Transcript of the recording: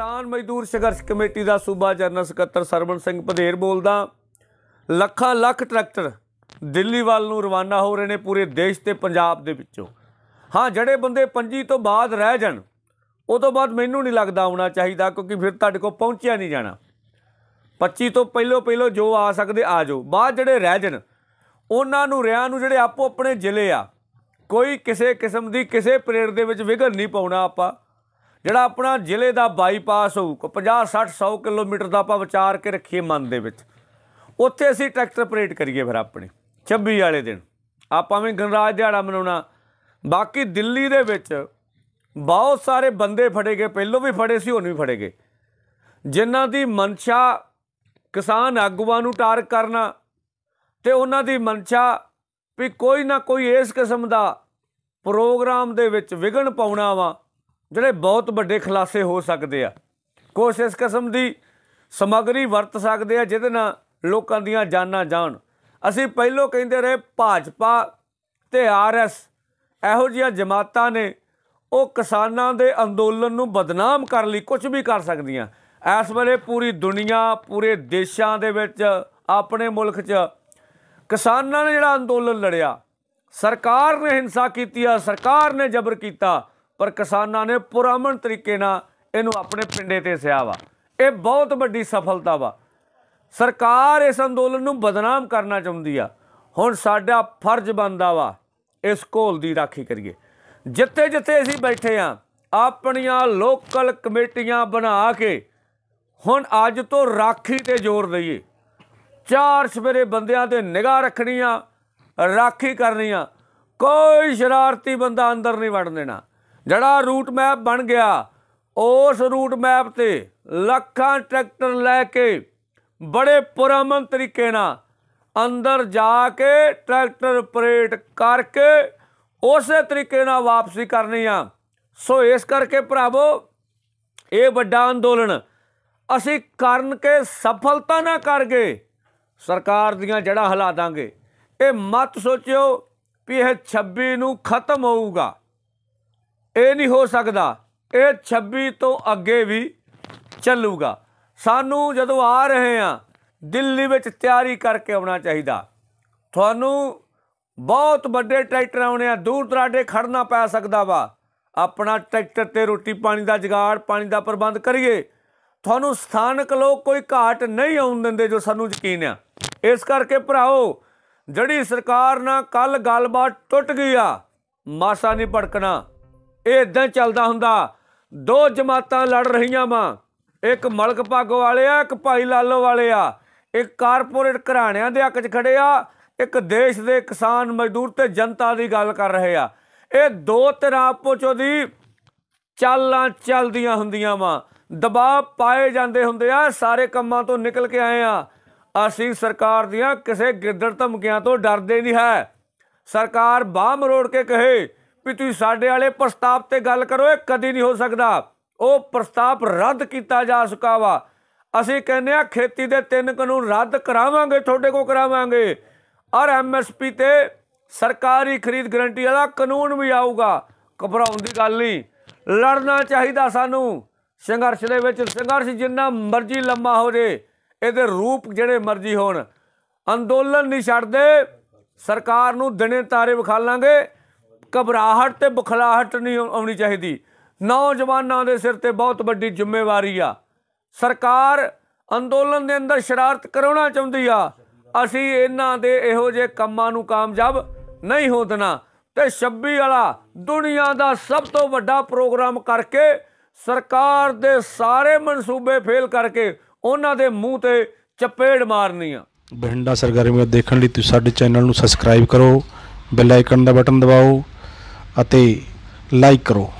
ਕਿਸਾਨ ਮਜ਼ਦੂਰ ਸੰਘਰਸ਼ ਕਮੇਟੀ ਦਾ ਸੂਬਾ ਜਨਰਲ ਸਕੱਤਰ ਸਰਵਨ ਸਿੰਘ ਪਧੇਰ ਬੋਲਦਾ ਲੱਖਾਂ ਲੱਖ ਟਰੈਕਟਰ ਦਿੱਲੀ ਵੱਲ ਨੂੰ ਰਵਾਨਾ ਹੋ ਰਹੇ ਨੇ ਪੂਰੇ ਦੇਸ਼ ਤੇ ਪੰਜਾਬ ਦੇ ਵਿੱਚੋਂ ਹਾਂ ਜਿਹੜੇ ਬੰਦੇ ਪੰਜੀ ਤੋਂ ਬਾਅਦ ਰਹਿ ਜਾਣ ਉਹ ਤੋਂ ਬਾਅਦ ਮੈਨੂੰ ਨਹੀਂ ਲੱਗਦਾ ਆਉਣਾ ਚਾਹੀਦਾ ਕਿਉਂਕਿ ਫਿਰ ਤੁਹਾਡੇ ਕੋਲ ਪਹੁੰਚਿਆ ਨਹੀਂ ਜਾਣਾ 25 ਤੋਂ ਪਹਿਲੋ ਪਹਿਲੋ ਜੋ ਆ ਸਕਦੇ ਆ ਜਾਓ ਬਾਅਦ ਜਿਹੜੇ ਰਹਿ ਜਾਣ ਉਹਨਾਂ ਨੂੰ ਰਿਆਂ ਨੂੰ ਜਿਹੜੇ ਆਪੋ ਆਪਣੇ ਜ਼ਿਲ੍ਹੇ ਆ ਕੋਈ ਕਿਸੇ ਕਿਸਮ ਦੀ ਕਿਸੇ ਪ੍ਰੇਰ ਦੇ ਵਿੱਚ ਵਿਗੜ ਨਹੀਂ ਪਾਉਣਾ ਆਪਾਂ ਜਿਹੜਾ ਆਪਣਾ ਜ਼ਿਲ੍ਹੇ ਦਾ ਬਾਈਪਾਸ ਹੋਊ 50 60 100 ਕਿਲੋਮੀਟਰ ਦਾ ਆਪਾਂ ਵਿਚਾਰ ਕੇ ਰੱਖੀਏ ਮਨ ਦੇ ਵਿੱਚ ਉੱਥੇ ਅਸੀਂ ਟਰੈਕਟਰ ਪਰੇਡ ਕਰੀਏ ਫਿਰ ਆਪਣੇ 26 ਵਾਲੇ ਦਿਨ ਆਪਾਂ ਵੀ ਗਣਰਾਜ ਦਿਹਾੜਾ ਮਨਾਉਣਾ ਬਾਕੀ ਦਿੱਲੀ ਦੇ ਵਿੱਚ ਬਹੁਤ ਸਾਰੇ ਬੰਦੇ ਫੜੇ ਗਏ ਪਹਿਲੋਂ ਵੀ ਫੜੇ ਸੀ ਹੁਣ ਵੀ ਫੜੇ ਗਏ ਜਿਨ੍ਹਾਂ ਦੀ ਮਨਸ਼ਾ ਕਿਸਾਨ ਆਗੂਆਂ ਨੂੰ ਟਾਰਕ ਕਰਨਾ ਤੇ ਉਹਨਾਂ ਦੀ ਮਨਸ਼ਾ ਵੀ ਕੋਈ ਨਾ ਕੋਈ ਇਸ ਕਿਸਮ ਦਾ ਪ੍ਰੋਗਰਾਮ ਦੇ ਵਿੱਚ ਵਿਗਣ ਪਾਉਣਾ ਵਾ ਜਿਹੜੇ ਬਹੁਤ ਵੱਡੇ ਖਲਾਸੇ ਹੋ ਸਕਦੇ ਆ ਕੁਛ ਇਸ ਕਿਸਮ ਦੀ ਸਮਗਰੀ ਵਰਤ ਸਕਦੇ ਆ ਜਿਹਦੇ ਨਾਲ ਲੋਕਾਂ ਦੀਆਂ ਜਾਨਾਂ ਜਾਣ ਅਸੀਂ ਪਹਿਲੋਂ ਕਹਿੰਦੇ ਰਹੇ ਭਾਜਪਾ ਤੇ ਆਰਐਸ ਇਹੋ ਜਿਹੀਆਂ ਜਮਾਤਾਂ ਨੇ ਉਹ ਕਿਸਾਨਾਂ ਦੇ ਅੰਦੋਲਨ ਨੂੰ ਬਦਨਾਮ ਕਰ ਲਈ ਕੁਝ ਵੀ ਕਰ ਸਕਦੀਆਂ ਇਸ ਵੇਲੇ ਪੂਰੀ ਦੁਨੀਆ ਪੂਰੇ ਦੇਸ਼ਾਂ ਦੇ ਵਿੱਚ ਆਪਣੇ ਮੁਲਕ 'ਚ ਕਿਸਾਨਾਂ ਨੇ ਜਿਹੜਾ ਅੰਦੋਲਨ ਲੜਿਆ ਸਰਕਾਰ ਨੇ ਹਿੰਸਾ ਕੀਤੀ ਆ ਸਰਕਾਰ ਨੇ ਜ਼ਬਰ ਕੀਤਾ ਪਰ ਕਿਸਾਨਾਂ ਨੇ ਪੁਰਾਮਣ ਤਰੀਕੇ ਨਾਲ ਇਹਨੂੰ ਆਪਣੇ ਪਿੰਡੇ ਤੇ ਸਿਆ ਵਾ ਇਹ ਬਹੁਤ ਵੱਡੀ ਸਫਲਤਾ ਵਾ ਸਰਕਾਰ ਇਸ ਅੰਦੋਲਨ ਨੂੰ ਬਦਨਾਮ ਕਰਨਾ ਚਾਹੁੰਦੀ ਆ ਹੁਣ ਸਾਡਾ ਫਰਜ਼ ਬਣਦਾ ਵਾ ਇਸ ਕੋਲ ਦੀ ਰਾਖੀ ਕਰੀਏ ਜਿੱਥੇ ਜਿੱਥੇ ਅਸੀਂ ਬੈਠੇ ਆ ਆਪਣੀਆਂ ਲੋਕਲ ਕਮੇਟੀਆਂ ਬਣਾ ਕੇ ਹੁਣ ਅੱਜ ਤੋਂ ਰਾਖੀ ਤੇ ਜ਼ੋਰ ਦਈਏ ਚਾਰ ਸਵੇਰੇ ਬੰਦਿਆਂ ਤੇ ਨਿਗਾਹ ਰੱਖਣੀ ਆ ਰਾਖੀ ਕਰਨੀ ਆ ਕੋਈ ਸ਼ਰਾਰਤੀ ਬੰਦਾ ਅੰਦਰ ਨਹੀਂ ਵੜਨ ਦੇਣਾ ਜਿਹੜਾ ਰੂਟ ਮੈਪ ਬਣ ਗਿਆ ਉਸ ਰੂਟ ਮੈਪ ਤੇ ਲੱਖਾਂ ਟਰੈਕਟਰ ਲੈ ਕੇ ਬੜੇ ਪੁਰਾਮਨ ਤਰੀਕੇ ਨਾਲ ਅੰਦਰ ਜਾ ਕੇ ਟਰੈਕਟਰ ਪਰੇਟ ਕਰਕੇ ਉਸੇ ਤਰੀਕੇ ਨਾਲ ਵਾਪਸੀ ਕਰਨੀ ਆ ਸੋ ਇਸ ਕਰਕੇ ਭਰਾਵੋ ਇਹ ਵੱਡਾ ਅੰਦੋਲਨ ਅਸੀਂ ਕਰਨ ਕੇ ਸਫਲਤਾ ਨਾ ਕਰ ਗਏ ਸਰਕਾਰ ਦੀਆਂ ਜੜਾਂ ਹਿਲਾ ਦਾਂਗੇ ਇਹ ਮਤ ਸੋਚਿਓ ਵੀ ਇਹ 26 ਨੂੰ ਖਤਮ ਹੋਊਗਾ ਇਹ ਨਹੀਂ ਹੋ ਸਕਦਾ ਇਹ 26 ਤੋਂ ਅੱਗੇ ਵੀ ਚੱਲੂਗਾ ਸਾਨੂੰ ਜਦੋਂ ਆ ਰਹੇ ਆ ਦਿੱਲੀ ਵਿੱਚ ਤਿਆਰੀ ਕਰਕੇ ਆਉਣਾ ਚਾਹੀਦਾ ਤੁਹਾਨੂੰ ਬਹੁਤ ਵੱਡੇ ਟਰੈਕਟਰ ਆਉਣੇ ਆ ਦੂਰ ਦਰਾਡੇ ਖੜਨਾ ਪੈ ਸਕਦਾ ਵਾ ਆਪਣਾ ਟਰੈਕਟਰ ਤੇ ਰੋਟੀ ਪਾਣੀ ਦਾ ਜਗਾੜ ਪਾਣੀ ਦਾ ਪ੍ਰਬੰਧ ਕਰੀਏ ਤੁਹਾਨੂੰ ਸਥਾਨਕ ਲੋਕ ਕੋਈ ਘਾਟ ਨਹੀਂ ਆਉਣ ਦਿੰਦੇ ਜੋ ਸਾਨੂੰ ਯਕੀਨ ਆ ਇਸ ਕਰਕੇ ਭਰਾਓ ਜਿਹੜੀ ਸਰਕਾਰ ਨਾਲ ਕੱਲ ਗੱਲਬਾਤ ਟੁੱਟ ਗਈ ਆ ਮਾਸਾ ਨਹੀਂ ਭੜਕਣਾ ਇਹ ਇਦਾਂ ਚੱਲਦਾ ਹੁੰਦਾ ਦੋ ਜਮਾਤਾਂ ਲੜ ਰਹੀਆਂ ਵਾਂ ਇੱਕ ਮਲਕ ਪੱਗ ਵਾਲੇ ਆ ਇੱਕ ਭਾਈ ਲਾਲੋ ਵਾਲੇ ਆ ਇੱਕ ਕਾਰਪੋਰੇਟ ਘਰਾਣਿਆਂ ਦੇ ਹੱਕ 'ਚ ਖੜੇ ਆ ਇੱਕ ਦੇਸ਼ ਦੇ ਕਿਸਾਨ ਮਜ਼ਦੂਰ ਤੇ ਜਨਤਾ ਦੀ ਗੱਲ ਕਰ ਰਹੇ ਆ ਇਹ ਦੋ ਤਰ੍ਹਾਂ ਆਪੋ ਦੀ ਚਾਲਾਂ ਚੱਲਦੀਆਂ ਹੁੰਦੀਆਂ ਵਾਂ ਦਬਾਅ ਪਾਏ ਜਾਂਦੇ ਹੁੰਦੇ ਆ ਸਾਰੇ ਕੰਮਾਂ ਤੋਂ ਨਿਕਲ ਕੇ ਆਏ ਆ ਅਸੀਂ ਸਰਕਾਰ ਦੀਆਂ ਕਿਸੇ ਗਿੱਦੜ ਧਮਕੀਆਂ ਤੋਂ ਡਰਦੇ ਨਹੀਂ ਹੈ ਸਰਕਾਰ ਬਾਹ ਮਰੋੜ ਕੇ ਕਹੇ ਵੀ ਤੁਸੀਂ ਸਾਡੇ ਵਾਲੇ ਪ੍ਰਸਤਾਵ ਤੇ ਗੱਲ ਕਰੋ ਇਹ ਕਦੀ ਨਹੀਂ ਹੋ ਸਕਦਾ ਉਹ ਪ੍ਰਸਤਾਵ ਰੱਦ ਕੀਤਾ ਜਾ ਚੁੱਕਾ ਵਾ ਅਸੀਂ ਕਹਿੰਦੇ ਆ ਖੇਤੀ ਦੇ ਤਿੰਨ ਕਾਨੂੰਨ ਰੱਦ ਕਰਾਵਾਂਗੇ ਤੁਹਾਡੇ ਕੋ ਕਰਾਵਾਂਗੇ ਔਰ ਐਮਐਸਪੀ ਤੇ ਸਰਕਾਰੀ ਖਰੀਦ ਗਰੰਟੀ ਵਾਲਾ ਕਾਨੂੰਨ ਵੀ ਆਊਗਾ ਘਬਰਾਉਣ ਦੀ ਗੱਲ ਨਹੀਂ ਲੜਨਾ ਚਾਹੀਦਾ ਸਾਨੂੰ ਸੰਘਰਸ਼ ਦੇ ਵਿੱਚ ਸੰਘਰਸ਼ ਜਿੰਨਾ ਮਰਜ਼ੀ ਲੰਮਾ ਹੋ ਜੇ ਇਹਦੇ ਰੂਪ ਜਿਹੜੇ ਮਰਜ਼ੀ ਹੋਣ ਅੰਦੋਲਨ ਨਹੀਂ ਛੱਡਦੇ ਸਰਕਾਰ ਨੂੰ ਦਿਨੇ ਤਾਰੇ ਵਿਖਾ ਲਾਂਗੇ ਘਬਰਾਹਟ ਤੇ ਬੁਖਲਾਹਟ ਨਹੀਂ ਆਉਣੀ ਚਾਹੀਦੀ ਨੌਜਵਾਨਾਂ ਦੇ ਸਿਰ ਤੇ ਬਹੁਤ ਵੱਡੀ ਜ਼ਿੰਮੇਵਾਰੀ ਆ ਸਰਕਾਰ ਅੰਦੋਲਨ ਦੇ ਅੰਦਰ ਸ਼ਰਾਰਤ ਕਰਾਉਣਾ ਚਾਹੁੰਦੀ ਆ ਅਸੀਂ ਇਹਨਾਂ ਦੇ ਇਹੋ ਜਿਹੇ ਕੰਮਾਂ ਨੂੰ ਕਾਮਯਾਬ ਨਹੀਂ ਹੋਣਾ ਤੇ 26 ਵਾਲਾ ਦੁਨੀਆ ਦਾ ਸਭ ਤੋਂ ਵੱਡਾ ਪ੍ਰੋਗਰਾਮ ਕਰਕੇ ਸਰਕਾਰ ਦੇ ਸਾਰੇ ਮਨਸੂਬੇ ਫੇਲ ਕਰਕੇ ਉਹਨਾਂ ਦੇ ਮੂੰਹ ਤੇ ਚਪੇੜ ਮਾਰਨੀ ਆ ਬਹਿੰਡਾ ਸਰਗਰਮੀ ਦੇਖਣ ਲਈ ਤੁਸੀਂ ਸਾਡੇ ਚੈਨਲ ਨੂੰ ਸਬਸਕ੍ਰਾਈਬ ਕਰੋ ਬੈਲ ਆਈਕਨ ਦਾ ਬਟਨ ਦਬਾਓ ਅਤੇ ਲਾਈਕ ਕਰੋ